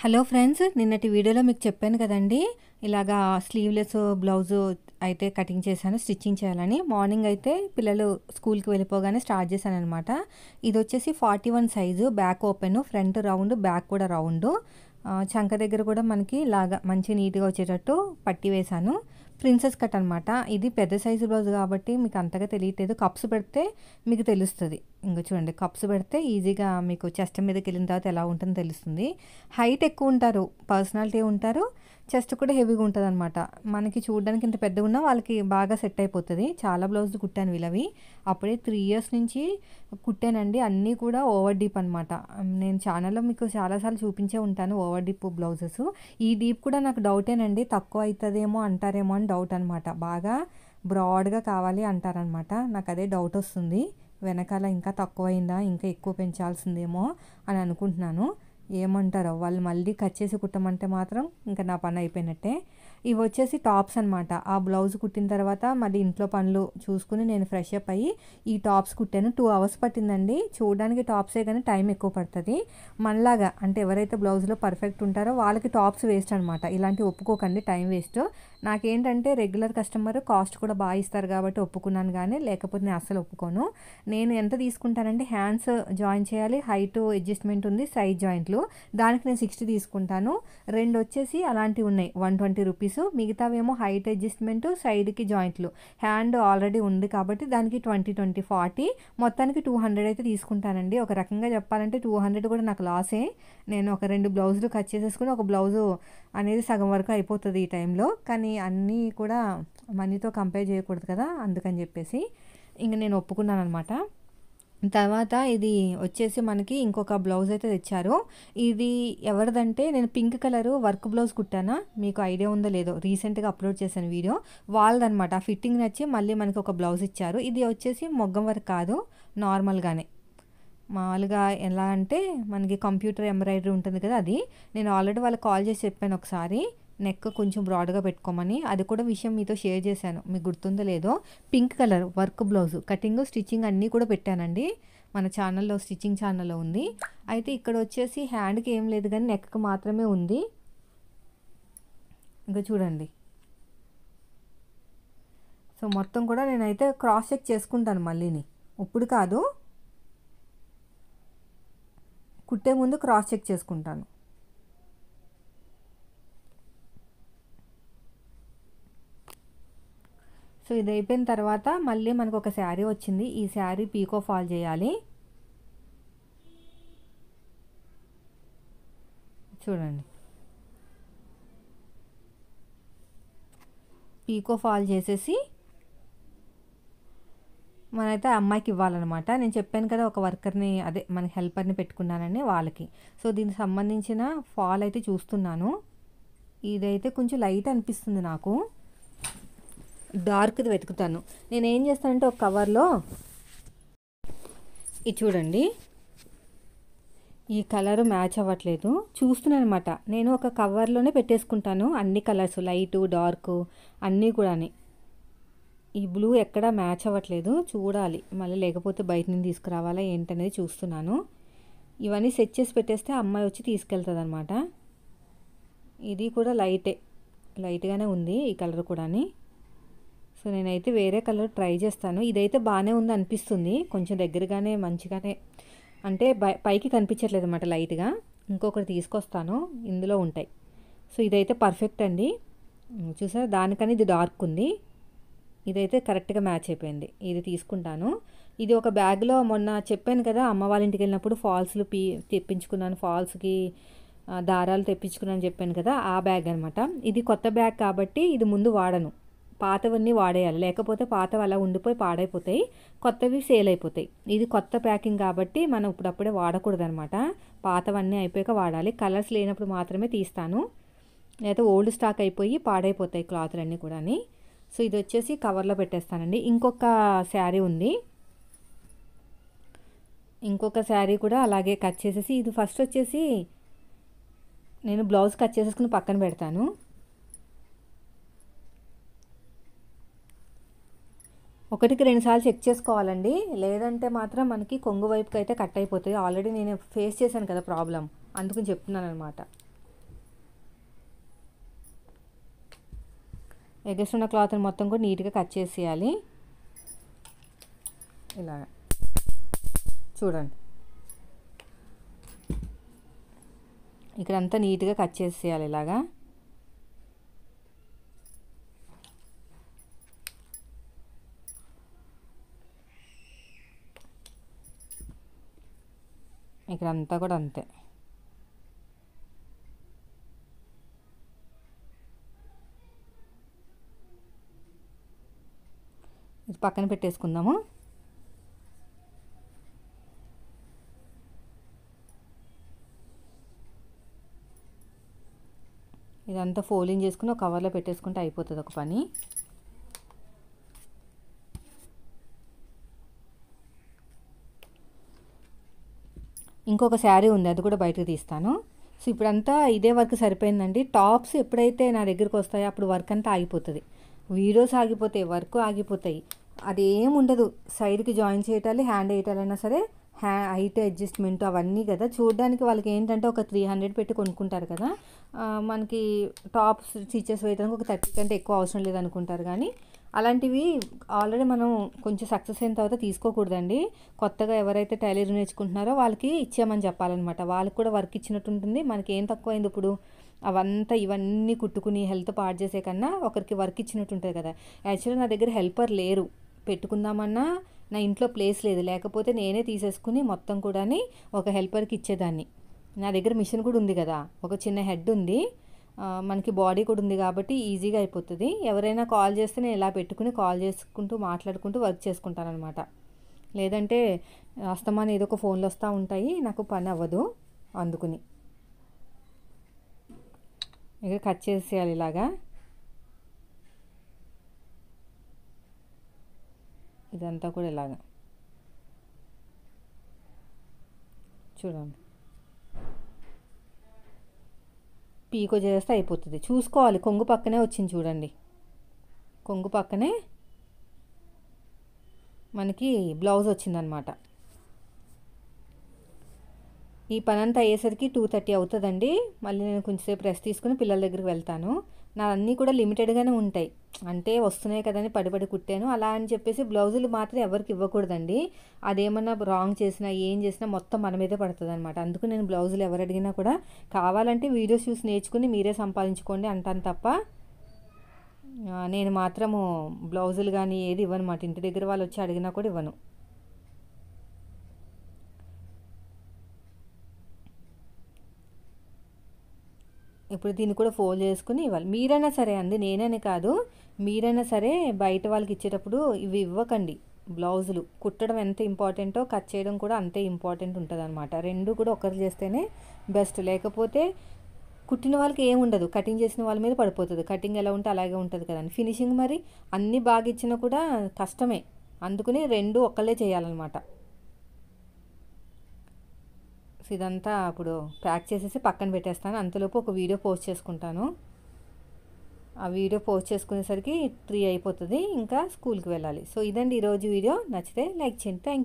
hello friends నిన్నటి వీడియోలో మీకు చెప్పాను కదండి ఇలాగా స్లీవ్లెస్ బ్లౌజ్ అయితే కటింగ్ చేశాను స్టిచ్చింగ్ చేయాలని మార్నింగ్ అయితే పిల్లలు స్కూల్కి వెళ్ళిపోగానే స్టార్ట్ చేశాను అనమాట ఇది వచ్చేసి forty one size back open front round back కూడా రౌండ్ చంక దగ్గర కూడా మనకి లాగా మంచి నీట్గా వచ్చేటట్టు పట్టి వేశాను ప్రిన్సెస్ కట్ అనమాట ఇది పెద్ద సైజు బ్లౌజ్ కాబట్టి మీకు అంతగా తెలియట్లేదు కప్స్ పెడితే మీకు తెలుస్తుంది ఇంకా చూడండి కప్స్ పెడితే ఈజీగా మీకు చెస్ట్ మీదకి వెళ్ళిన తర్వాత ఎలా ఉంటుందో తెలుస్తుంది హైట్ ఎక్కువ ఉంటారు పర్సనాలిటీ ఉంటారు చెస్ట్ కూడా హెవీగా ఉంటుంది అనమాట మనకి చూడడానికి ఇంత పెద్దగా ఉన్నా వాళ్ళకి బాగా సెట్ అయిపోతుంది చాలా బ్లౌజ్ కుట్టాను వీళ్ళవి అప్పుడే త్రీ ఇయర్స్ నుంచి కుట్టానండి అన్నీ కూడా ఓవర్ డీప్ అనమాట నేను ఛానల్లో మీకు చాలాసార్లు చూపించే ఉంటాను ఓవర్ డీప్ బ్లౌజెస్ ఈ డీప్ కూడా నాకు డౌటేనండి తక్కువ అవుతుందేమో అంటారేమో అని డౌట్ అనమాట బాగా బ్రాడ్గా కావాలి అంటారనమాట నాకు అదే డౌట్ వస్తుంది వెనకాల ఇంకా తక్కువైందా ఇంకా ఎక్కువ పెంచాల్సిందేమో అని అనుకుంటున్నాను ఏమంటారో వాళ్ళు మళ్ళీ కట్ చేసి కుట్టమంటే మాత్రం ఇంకా నా పని అయిపోయినట్టే ఇవి వచ్చేసి టాప్స్ అనమాట ఆ బ్లౌజ్ కుట్టిన తర్వాత మళ్ళీ ఇంట్లో పనులు చూసుకుని నేను ఫ్రెష్ అప్ అయ్యి ఈ టాప్స్ కుట్టాను టూ అవర్స్ పట్టిందండి చూడడానికి టాప్సే కానీ టైం ఎక్కువ పడుతుంది మనలాగా అంటే ఎవరైతే బ్లౌజ్లో పర్ఫెక్ట్ ఉంటారో వాళ్ళకి టాప్స్ వేస్ట్ అనమాట ఇలాంటి ఒప్పుకోకండి టైం వేస్ట్ నాకేంటంటే రెగ్యులర్ కస్టమర్ కాస్ట్ కూడా బాగా ఇస్తారు కాబట్టి ఒప్పుకున్నాను కానీ లేకపోతే నేను అస్సలు ఒప్పుకోను నేను ఎంత తీసుకుంటానంటే హ్యాండ్స్ జాయిన్ చేయాలి హైట్ అడ్జస్ట్మెంట్ ఉంది సైజ్ జాయింట్లు దానికి నేను సిక్స్టీ తీసుకుంటాను రెండు వచ్చేసి అలాంటివి ఉన్నాయి వన్ ట్వంటీ రూపీస్ మిగతావి మిగతావేమో హైట్ అడ్జస్ట్మెంట్ సైడ్కి జాయింట్లు హ్యాండ్ ఆల్రెడీ ఉంది కాబట్టి దానికి ట్వంటీ ట్వంటీ ఫార్టీ మొత్తానికి టూ హండ్రెడ్ అయితే తీసుకుంటానండి ఒక రకంగా చెప్పాలంటే టూ హండ్రెడ్ కూడా నాకు లాసే నేను ఒక రెండు బ్లౌజులు కట్ చేసేసుకుని ఒక బ్లౌజు అనేది సగం వరకు అయిపోతుంది ఈ టైంలో కానీ అన్నీ కూడా మనీతో కంపేర్ చేయకూడదు కదా అందుకని చెప్పేసి ఇంక నేను ఒప్పుకున్నాను అనమాట తర్వాత ఇది వచ్చేసి మనకి ఇంకొక బ్లౌజ్ అయితే తెచ్చారు ఇది ఎవరిదంటే నేను పింక్ కలర్ వర్క్ బ్లౌజ్ కుట్టానా మీకు ఐడియా ఉందో లేదో రీసెంట్గా అప్లోడ్ చేశాను వీడియో వాళ్ళదనమాట ఆ ఫిట్టింగ్ నచ్చి మళ్ళీ మనకి ఒక బ్లౌజ్ ఇచ్చారు ఇది వచ్చేసి మొగ్గం వర్క్ కాదు నార్మల్గానే మామూలుగా ఎలా అంటే మనకి కంప్యూటర్ ఎంబ్రాయిడరీ ఉంటుంది కదా అది నేను ఆల్రెడీ వాళ్ళకి కాల్ చేసి చెప్పాను ఒకసారి నెక్ కొంచెం బ్రాడ్గా పెట్టుకోమని అది కూడా విషయం మీతో షేర్ చేశాను మీకు గుర్తుందో లేదో pink colour work blouse cutting stitching అన్నీ కూడా పెట్టానండి మన ఛానల్లో స్టిచ్చింగ్ ఛానల్లో ఉంది అయితే ఇక్కడ వచ్చేసి హ్యాండ్కి ఏం లేదు కానీ నెక్కి మాత్రమే ఉంది ఇంకా చూడండి సో మొత్తం కూడా నేనైతే క్రాస్ చెక్ చేసుకుంటాను మళ్ళీని ఇప్పుడు కాదు కుట్టే ముందు క్రాస్ చెక్ చేసుకుంటాను సో ఇది అయిపోయిన తర్వాత మళ్ళీ మనకు ఒక శారీ వచ్చింది ఈ శారీ పీకో ఫాల్ చేయాలి చూడండి పీకో ఫాల్ చేసేసి మనైతే అమ్మాయికి ఇవ్వాలన్నమాట నేను చెప్పాను కదా ఒక వర్కర్ని అదే మన హెల్పర్ని పెట్టుకున్నానని వాళ్ళకి సో దీనికి సంబంధించిన ఫాల్ అయితే చూస్తున్నాను ఇదైతే కొంచెం లైట్ అనిపిస్తుంది నాకు డార్క్ది వెతుకుతాను నేను ఏం చేస్తానంటే ఒక కవర్లో ఇది చూడండి ఈ కలర్ మ్యాచ్ అవ్వట్లేదు చూస్తున్నాను అనమాట నేను ఒక కవర్లోనే పెట్టేసుకుంటాను అన్ని కలర్స్ లైటు డార్క్ అన్నీ కూడా ఈ బ్లూ ఎక్కడ మ్యాచ్ అవ్వట్లేదు చూడాలి మళ్ళీ లేకపోతే బయట నుంచి తీసుకురావాలా ఏంటనేది చూస్తున్నాను ఇవన్నీ సెట్ చేసి పెట్టేస్తే అమ్మాయి వచ్చి తీసుకెళ్తుంది అనమాట ఇది కూడా లైటే లైట్గానే ఉంది ఈ కలర్ కూడా సో నేనైతే వేరే కలర్ ట్రై చేస్తాను ఇదైతే బాగానే ఉంది అనిపిస్తుంది కొంచెం దగ్గరగానే మంచిగానే అంటే పైకి కనిపించట్లేదు అనమాట లైట్గా ఇంకొకటి తీసుకొస్తాను ఇందులో ఉంటాయి సో ఇదైతే పర్ఫెక్ట్ అండి చూసారా దానికని ఇది డార్క్ ఉంది ఇదైతే కరెక్ట్గా మ్యాచ్ అయిపోయింది ఇది తీసుకుంటాను ఇది ఒక బ్యాగ్లో మొన్న చెప్పాను కదా అమ్మ వాళ్ళ ఇంటికి వెళ్ళినప్పుడు ఫాల్స్లు పీ తెప్పించుకున్నాను ఫాల్స్కి దారాలు తెప్పించుకున్నాను చెప్పాను కదా ఆ బ్యాగ్ అనమాట ఇది కొత్త బ్యాగ్ కాబట్టి ఇది ముందు వాడను పాతవన్నీ వాడేయాలి లేకపోతే పాతవి అలా ఉండిపోయి పాడైపోతాయి కొత్తవి సేల్ అయిపోతాయి ఇది కొత్త ప్యాకింగ్ కాబట్టి మనం ఇప్పుడప్పుడే వాడకూడదు అనమాట పాతవన్నీ అయిపోయాక వాడాలి కలర్స్ లేనప్పుడు మాత్రమే తీస్తాను లేదా ఓల్డ్ స్టాక్ అయిపోయి పాడైపోతాయి అన్నీ కూడా సో ఇది వచ్చేసి కవర్లో పెట్టేస్తానండి ఇంకొక శారీ ఉంది ఇంకొక శారీ కూడా అలాగే కట్ చేసేసి ఇది ఫస్ట్ వచ్చేసి నేను బ్లౌజ్ కట్ చేసేసుకుని పక్కన పెడతాను ఒకటికి రెండుసార్లు చెక్ చేసుకోవాలండి లేదంటే మాత్రం మనకి కొంగు వైపుకి అయితే కట్ అయిపోతుంది ఆల్రెడీ నేను ఫేస్ చేశాను కదా ప్రాబ్లం అందుకని చెప్తున్నాను అనమాట ఉన్న క్లాత్ని మొత్తం కూడా నీట్గా కట్ చేసేయాలి ఇలా చూడండి ఇక్కడంతా నీట్గా కట్ చేసేయాలి ఇలాగా ఇక్కడ అంతా కూడా అంతే ఇది పక్కన పెట్టేసుకుందాము ఇదంతా ఫోలింగ్ చేసుకుని ఒక కవర్లో పెట్టేసుకుంటే అయిపోతుంది ఒక పని ఇంకొక శారీ ఉంది అది కూడా బయటకు తీస్తాను సో ఇప్పుడంతా ఇదే వర్క్ సరిపోయిందండి టాప్స్ ఎప్పుడైతే నా దగ్గరికి వస్తాయో అప్పుడు వర్క్ అంతా ఆగిపోతుంది వీడియోస్ ఆగిపోతాయి వర్క్ ఆగిపోతాయి అది ఏం ఉండదు సైడ్కి జాయిన్ చేయటాలి హ్యాండ్ వేయటాలైనా సరే హ్యా హైట్ అడ్జస్ట్మెంట్ అవన్నీ కదా చూడడానికి వాళ్ళకి ఏంటంటే ఒక త్రీ హండ్రెడ్ పెట్టి కొనుక్కుంటారు కదా మనకి టాప్స్ స్టిచెస్ వేయడానికి ఒక థర్టీ కంటే ఎక్కువ అవసరం లేదనుకుంటారు కానీ అలాంటివి ఆల్రెడీ మనం కొంచెం సక్సెస్ అయిన తర్వాత తీసుకోకూడదండి కొత్తగా ఎవరైతే టైలర్ నేర్చుకుంటున్నారో వాళ్ళకి ఇచ్చామని చెప్పాలన్నమాట వాళ్ళకి కూడా వర్క్ ఇచ్చినట్టు ఉంటుంది మనకి ఏం తక్కువైంది ఇప్పుడు అవంతా ఇవన్నీ కుట్టుకుని హెల్త్ పాడు చేసే కన్నా ఒకరికి వర్క్ ఇచ్చినట్టు ఉంటుంది కదా యాక్చువల్లీ నా దగ్గర హెల్పర్ లేరు పెట్టుకుందామన్నా నా ఇంట్లో ప్లేస్ లేదు లేకపోతే నేనే తీసేసుకుని మొత్తం కూడా ఒక హెల్పర్కి ఇచ్చేదాన్ని నా దగ్గర మిషన్ కూడా ఉంది కదా ఒక చిన్న హెడ్ ఉంది మనకి బాడీ కూడా ఉంది కాబట్టి ఈజీగా అయిపోతుంది ఎవరైనా కాల్ చేస్తే నేను ఇలా పెట్టుకుని కాల్ చేసుకుంటూ మాట్లాడుకుంటూ వర్క్ చేసుకుంటానమాట లేదంటే అస్తమాన్ ఏదో ఒక ఫోన్లు వస్తూ ఉంటాయి నాకు పని అవ్వదు అందుకుని ఇక కట్ చేసేయాలి ఇలాగా ఇదంతా కూడా ఇలాగా చూడండి పీకో చేస్తే అయిపోతుంది చూసుకోవాలి కొంగు పక్కనే వచ్చింది చూడండి కొంగు పక్కనే మనకి బ్లౌజ్ వచ్చిందనమాట ఈ పని అంతా అయ్యేసరికి టూ థర్టీ అవుతుందండి మళ్ళీ నేను కొంచెంసేపు రెస్ట్ తీసుకుని పిల్లల దగ్గరికి వెళ్తాను నా అన్నీ కూడా లిమిటెడ్గానే ఉంటాయి అంటే వస్తున్నాయి కదని పడిపడి కుట్టాను అలా అని చెప్పేసి బ్లౌజులు మాత్రం ఎవరికి ఇవ్వకూడదండి అదేమన్నా రాంగ్ చేసినా ఏం చేసినా మొత్తం మన మీదే పడుతుంది అనమాట అందుకు నేను బ్లౌజులు ఎవరు అడిగినా కూడా కావాలంటే వీడియోస్ చూసి నేర్చుకుని మీరే సంపాదించుకోండి అంటాను తప్ప నేను మాత్రము బ్లౌజులు కానీ ఏది ఇవ్వను మాట ఇంటి దగ్గర వాళ్ళు వచ్చి అడిగినా కూడా ఇవ్వను ఇప్పుడు దీన్ని కూడా ఫోల్డ్ చేసుకుని ఇవ్వాలి మీరైనా సరే అండి నేననే కాదు మీరైనా సరే బయట వాళ్ళకి ఇచ్చేటప్పుడు ఇవి ఇవ్వకండి బ్లౌజులు కుట్టడం ఎంత ఇంపార్టెంటో కట్ చేయడం కూడా అంతే ఇంపార్టెంట్ ఉంటుంది అనమాట రెండు కూడా ఒకరు చేస్తేనే బెస్ట్ లేకపోతే కుట్టిన వాళ్ళకి ఏం ఉండదు కటింగ్ చేసిన వాళ్ళ మీద పడిపోతుంది కటింగ్ ఎలా ఉంటే అలాగే ఉంటుంది కదండి ఫినిషింగ్ మరి అన్ని బాగా ఇచ్చినా కూడా కష్టమే అందుకని రెండు ఒక్కళ్ళే చేయాలన్నమాట బాక్స్ ఇదంతా అప్పుడు ప్యాక్ చేసేసి పక్కన పెట్టేస్తాను అంతలోపు ఒక వీడియో పోస్ట్ చేసుకుంటాను ఆ వీడియో పోస్ట్ చేసుకునేసరికి త్రీ అయిపోతుంది ఇంకా స్కూల్కి వెళ్ళాలి సో ఇదండి ఈరోజు వీడియో నచ్చితే లైక్ చేయండి థ్యాంక్